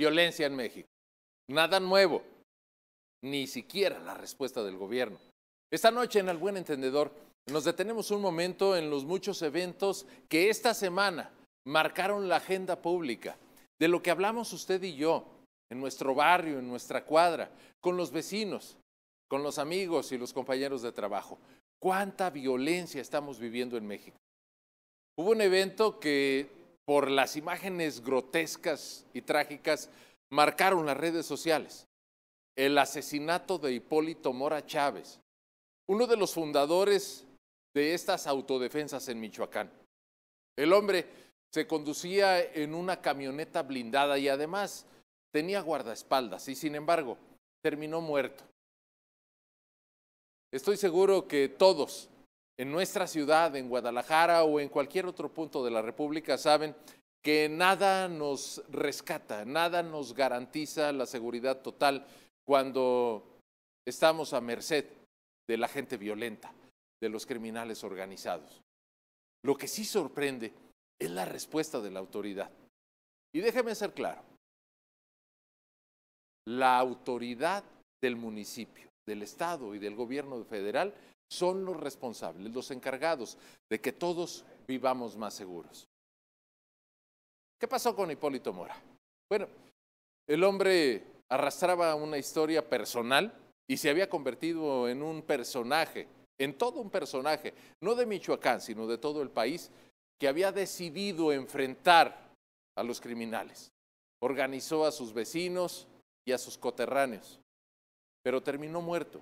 violencia en México. Nada nuevo, ni siquiera la respuesta del gobierno. Esta noche en El Buen Entendedor nos detenemos un momento en los muchos eventos que esta semana marcaron la agenda pública, de lo que hablamos usted y yo, en nuestro barrio, en nuestra cuadra, con los vecinos, con los amigos y los compañeros de trabajo. ¿Cuánta violencia estamos viviendo en México? Hubo un evento que por las imágenes grotescas y trágicas, marcaron las redes sociales. El asesinato de Hipólito Mora Chávez, uno de los fundadores de estas autodefensas en Michoacán. El hombre se conducía en una camioneta blindada y además tenía guardaespaldas y sin embargo terminó muerto. Estoy seguro que todos en nuestra ciudad, en Guadalajara o en cualquier otro punto de la República saben que nada nos rescata, nada nos garantiza la seguridad total cuando estamos a merced de la gente violenta, de los criminales organizados. Lo que sí sorprende es la respuesta de la autoridad. Y déjeme ser claro, la autoridad del municipio, del Estado y del gobierno federal son los responsables, los encargados de que todos vivamos más seguros. ¿Qué pasó con Hipólito Mora? Bueno, el hombre arrastraba una historia personal y se había convertido en un personaje, en todo un personaje, no de Michoacán, sino de todo el país, que había decidido enfrentar a los criminales. Organizó a sus vecinos y a sus coterráneos, pero terminó muerto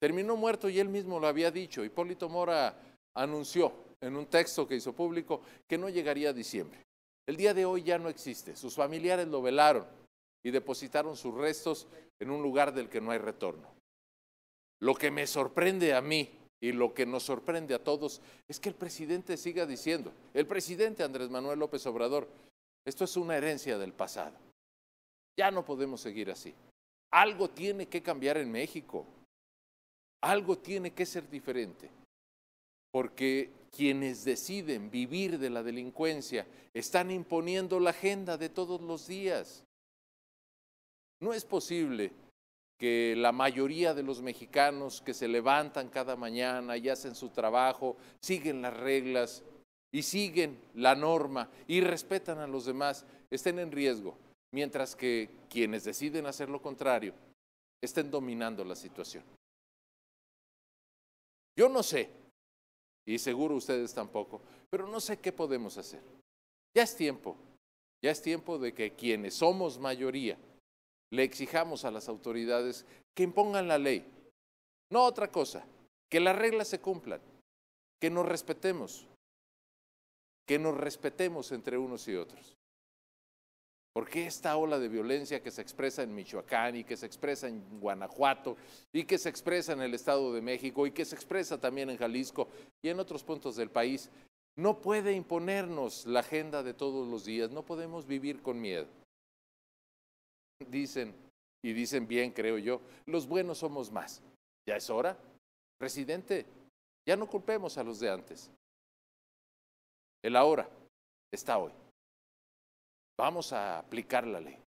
terminó muerto y él mismo lo había dicho. Hipólito Mora anunció en un texto que hizo público que no llegaría a diciembre. El día de hoy ya no existe. Sus familiares lo velaron y depositaron sus restos en un lugar del que no hay retorno. Lo que me sorprende a mí y lo que nos sorprende a todos es que el presidente siga diciendo, el presidente Andrés Manuel López Obrador, esto es una herencia del pasado. Ya no podemos seguir así. Algo tiene que cambiar en México. Algo tiene que ser diferente, porque quienes deciden vivir de la delincuencia están imponiendo la agenda de todos los días. No es posible que la mayoría de los mexicanos que se levantan cada mañana y hacen su trabajo, siguen las reglas y siguen la norma y respetan a los demás, estén en riesgo, mientras que quienes deciden hacer lo contrario estén dominando la situación. Yo no sé, y seguro ustedes tampoco, pero no sé qué podemos hacer. Ya es tiempo, ya es tiempo de que quienes somos mayoría le exijamos a las autoridades que impongan la ley, no otra cosa, que las reglas se cumplan, que nos respetemos, que nos respetemos entre unos y otros. ¿Por qué esta ola de violencia que se expresa en Michoacán y que se expresa en Guanajuato y que se expresa en el Estado de México y que se expresa también en Jalisco y en otros puntos del país no puede imponernos la agenda de todos los días? No podemos vivir con miedo. Dicen, y dicen bien, creo yo, los buenos somos más. ¿Ya es hora? Presidente, ya no culpemos a los de antes. El ahora está hoy. Vamos a aplicar la ley.